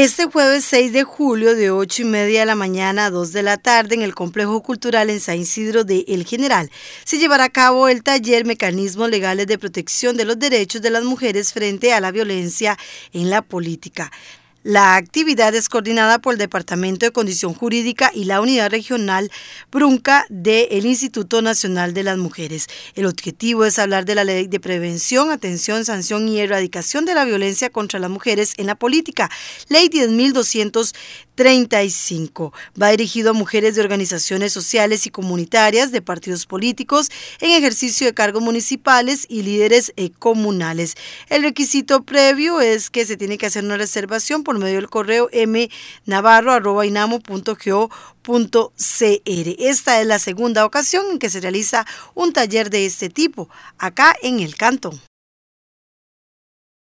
Este jueves 6 de julio de 8 y media de la mañana a 2 de la tarde en el Complejo Cultural en San Isidro de El General se llevará a cabo el taller Mecanismos Legales de Protección de los Derechos de las Mujeres frente a la Violencia en la Política. La actividad es coordinada por el Departamento de Condición Jurídica y la Unidad Regional Brunca del Instituto Nacional de las Mujeres. El objetivo es hablar de la Ley de Prevención, Atención, Sanción y Erradicación de la Violencia contra las Mujeres en la Política, Ley 10.200 35. Va dirigido a mujeres de organizaciones sociales y comunitarias, de partidos políticos, en ejercicio de cargos municipales y líderes eh, comunales. El requisito previo es que se tiene que hacer una reservación por medio del correo mnavarro.inamo.go.cr. Esta es la segunda ocasión en que se realiza un taller de este tipo, acá en el cantón.